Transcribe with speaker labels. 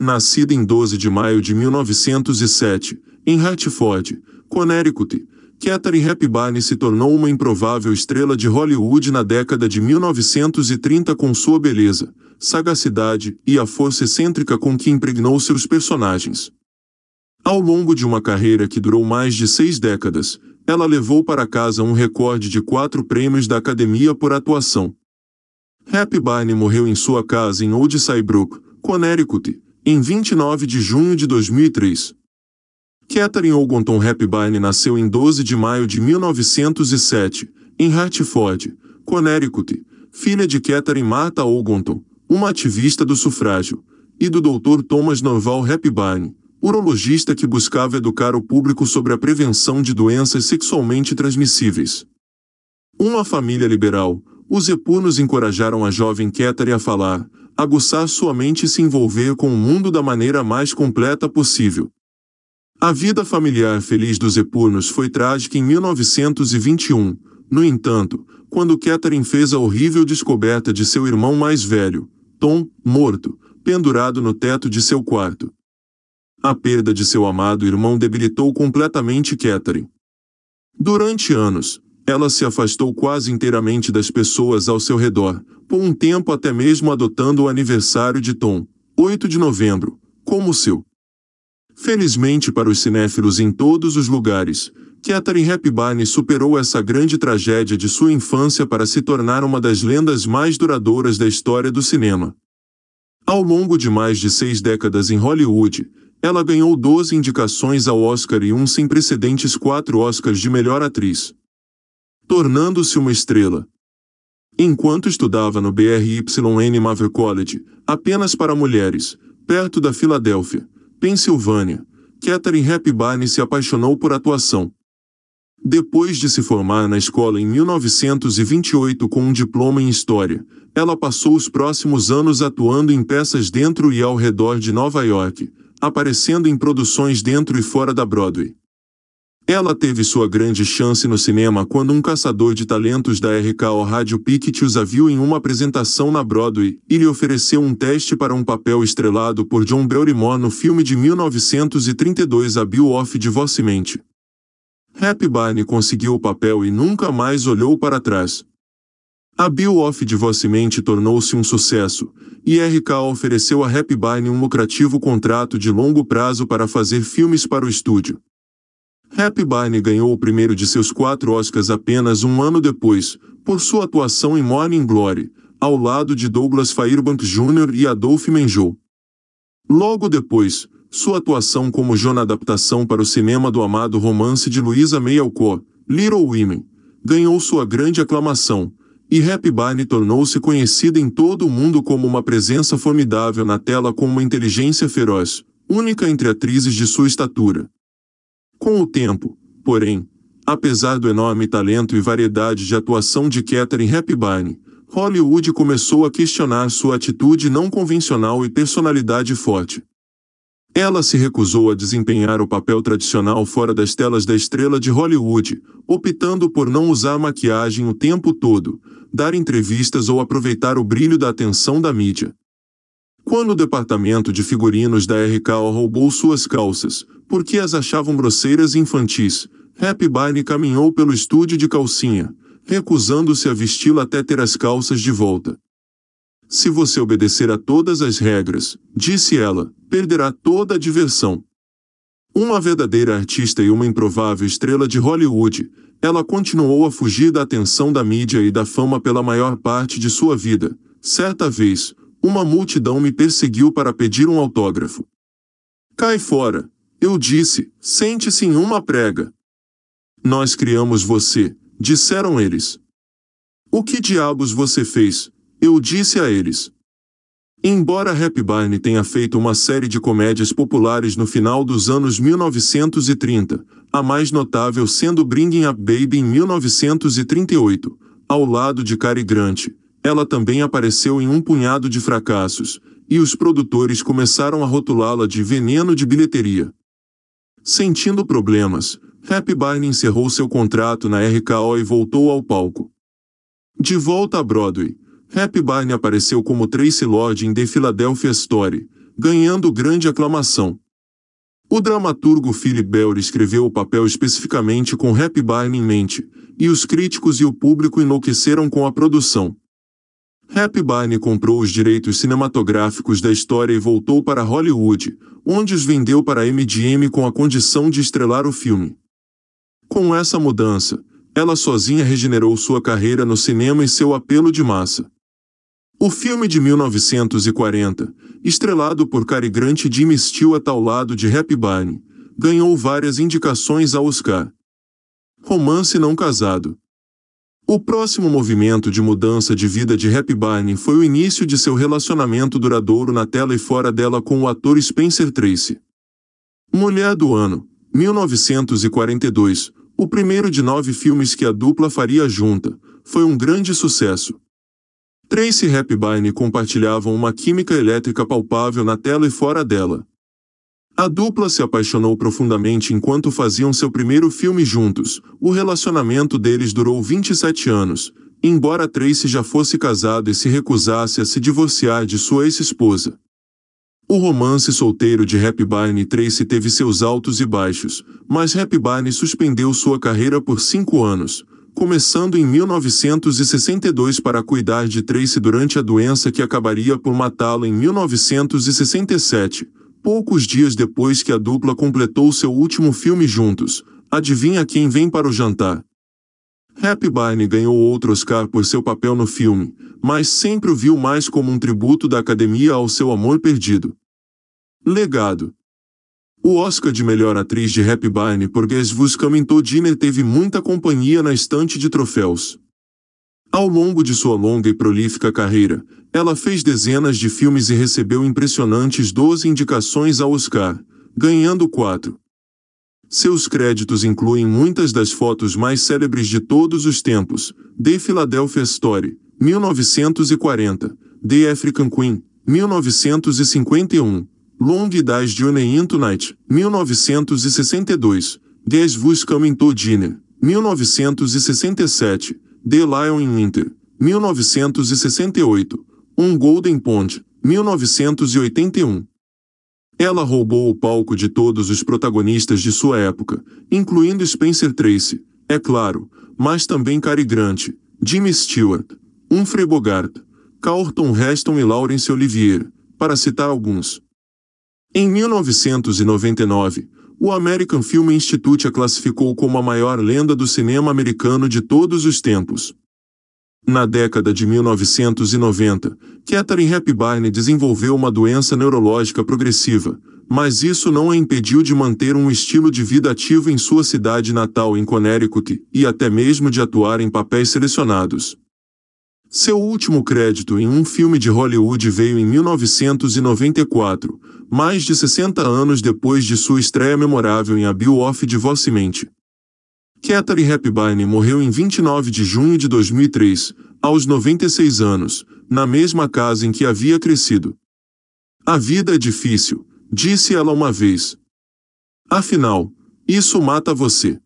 Speaker 1: nascida em 12 de maio de 1907, em Hartford, Connecticut, Katherine Hepburn se tornou uma improvável estrela de Hollywood na década de 1930 com sua beleza, sagacidade e a força excêntrica com que impregnou seus personagens. Ao longo de uma carreira que durou mais de seis décadas, ela levou para casa um recorde de quatro prêmios da Academia por atuação. Hepburn morreu em sua casa em Old Saybrook, Connecticut, em 29 de junho de 2003. Catherine Ogonton Hepburn nasceu em 12 de maio de 1907, em Hartford, Connecticut, filha de Catherine Martha Ogonton, uma ativista do sufrágio, e do Dr. Thomas Norval Hepburn, urologista que buscava educar o público sobre a prevenção de doenças sexualmente transmissíveis. Uma família liberal, os epunos encorajaram a jovem Catherine a falar, aguçar sua mente e se envolver com o mundo da maneira mais completa possível. A vida familiar feliz dos Epurnos foi trágica em 1921. No entanto, quando Catherine fez a horrível descoberta de seu irmão mais velho, Tom, morto, pendurado no teto de seu quarto. A perda de seu amado irmão debilitou completamente Catherine. Durante anos, ela se afastou quase inteiramente das pessoas ao seu redor, por um tempo até mesmo adotando o aniversário de Tom, 8 de novembro, como seu. Felizmente para os cinéfilos em todos os lugares, Catherine Hepburn superou essa grande tragédia de sua infância para se tornar uma das lendas mais duradouras da história do cinema. Ao longo de mais de seis décadas em Hollywood, ela ganhou 12 indicações ao Oscar e um sem precedentes quatro Oscars de melhor atriz tornando-se uma estrela. Enquanto estudava no BRYN Maverick College, apenas para mulheres, perto da Filadélfia, Pensilvânia, Katherine Hepburn se apaixonou por atuação. Depois de se formar na escola em 1928 com um diploma em História, ela passou os próximos anos atuando em peças dentro e ao redor de Nova York, aparecendo em produções dentro e fora da Broadway. Ela teve sua grande chance no cinema quando um caçador de talentos da RKO Rádio Pictures a viu em uma apresentação na Broadway e lhe ofereceu um teste para um papel estrelado por John Barrymore no filme de 1932 A Bill Off de Vossa Mente. Happy Barney conseguiu o papel e nunca mais olhou para trás. A Bill Off de Vossa Mente tornou-se um sucesso, e RKO ofereceu a Happy Barney um lucrativo contrato de longo prazo para fazer filmes para o estúdio. Happy Barney ganhou o primeiro de seus quatro Oscars apenas um ano depois, por sua atuação em Morning Glory, ao lado de Douglas Fairbanks Jr. e Adolphe Menjou. Logo depois, sua atuação como John na adaptação para o cinema do amado romance de Louisa May Alcott, Little Women, ganhou sua grande aclamação, e Happy Barney tornou-se conhecida em todo o mundo como uma presença formidável na tela com uma inteligência feroz, única entre atrizes de sua estatura. Com o tempo, porém, apesar do enorme talento e variedade de atuação de Katherine Hepburn, Hollywood começou a questionar sua atitude não convencional e personalidade forte. Ela se recusou a desempenhar o papel tradicional fora das telas da estrela de Hollywood, optando por não usar maquiagem o tempo todo, dar entrevistas ou aproveitar o brilho da atenção da mídia. Quando o departamento de figurinos da RKO roubou suas calças, porque as achavam grosseiras e infantis, Happy Barney caminhou pelo estúdio de calcinha, recusando-se a vesti-la até ter as calças de volta. Se você obedecer a todas as regras, disse ela, perderá toda a diversão. Uma verdadeira artista e uma improvável estrela de Hollywood, ela continuou a fugir da atenção da mídia e da fama pela maior parte de sua vida. Certa vez, uma multidão me perseguiu para pedir um autógrafo. Cai fora, eu disse, sente-se em uma prega. Nós criamos você, disseram eles. O que diabos você fez? Eu disse a eles. Embora Happy Barney tenha feito uma série de comédias populares no final dos anos 1930, a mais notável sendo Bringing Up Baby em 1938, ao lado de Cary Grant, ela também apareceu em um punhado de fracassos, e os produtores começaram a rotulá-la de veneno de bilheteria. Sentindo problemas, Happy Barney encerrou seu contrato na RKO e voltou ao palco. De volta a Broadway, Happy Barney apareceu como Tracy Lord em The Philadelphia Story, ganhando grande aclamação. O dramaturgo Philip Bell escreveu o papel especificamente com Happy Barney em mente, e os críticos e o público enlouqueceram com a produção. Happy Barney comprou os direitos cinematográficos da história e voltou para Hollywood, onde os vendeu para MGM com a condição de estrelar o filme. Com essa mudança, ela sozinha regenerou sua carreira no cinema e seu apelo de massa. O filme de 1940, estrelado por Cary Grant e Jimmy Steele lado de Happy Barney, ganhou várias indicações ao Oscar. Romance não casado. O próximo movimento de mudança de vida de Happy Barney foi o início de seu relacionamento duradouro na tela e fora dela com o ator Spencer Tracy. Mulher do Ano, 1942, o primeiro de nove filmes que a dupla faria junta, foi um grande sucesso. Tracy e Happy Barney compartilhavam uma química elétrica palpável na tela e fora dela. A dupla se apaixonou profundamente enquanto faziam seu primeiro filme juntos. O relacionamento deles durou 27 anos, embora Tracy já fosse casado e se recusasse a se divorciar de sua ex-esposa. O romance solteiro de Happy Barney e Tracy teve seus altos e baixos, mas Happy Barney suspendeu sua carreira por cinco anos, começando em 1962 para cuidar de Tracy durante a doença que acabaria por matá-lo em 1967 Poucos dias depois que a dupla completou seu último filme juntos, adivinha quem vem para o jantar? Happy Barney ganhou outro Oscar por seu papel no filme, mas sempre o viu mais como um tributo da academia ao seu amor perdido. Legado o Oscar de melhor atriz de Happy Barney por Guess Who's Coming to Dinner teve muita companhia na estante de troféus. Ao longo de sua longa e prolífica carreira, ela fez dezenas de filmes e recebeu impressionantes 12 indicações ao Oscar, ganhando quatro. Seus créditos incluem muitas das fotos mais célebres de todos os tempos: The Philadelphia Story, 1940, The African Queen, 1951, Long Day's Journey into Night, 1962, Des Vus Coming to Dinner, 1967, The Lion in Winter, 1968, um Golden Pond, 1981. Ela roubou o palco de todos os protagonistas de sua época, incluindo Spencer Tracy, é claro, mas também Cary Grant, Jimmy Stewart, Humphrey Bogart, Carlton Heston e Laurence Olivier, para citar alguns. Em 1999, o American Film Institute a classificou como a maior lenda do cinema americano de todos os tempos. Na década de 1990, Katherine Hepburn desenvolveu uma doença neurológica progressiva, mas isso não a impediu de manter um estilo de vida ativo em sua cidade natal em Connecticut e até mesmo de atuar em papéis selecionados. Seu último crédito em um filme de Hollywood veio em 1994, mais de 60 anos depois de sua estreia memorável em A Bill Off de Vossa Mente. Katharine Hepburn morreu em 29 de junho de 2003, aos 96 anos, na mesma casa em que havia crescido. A vida é difícil, disse ela uma vez. Afinal, isso mata você.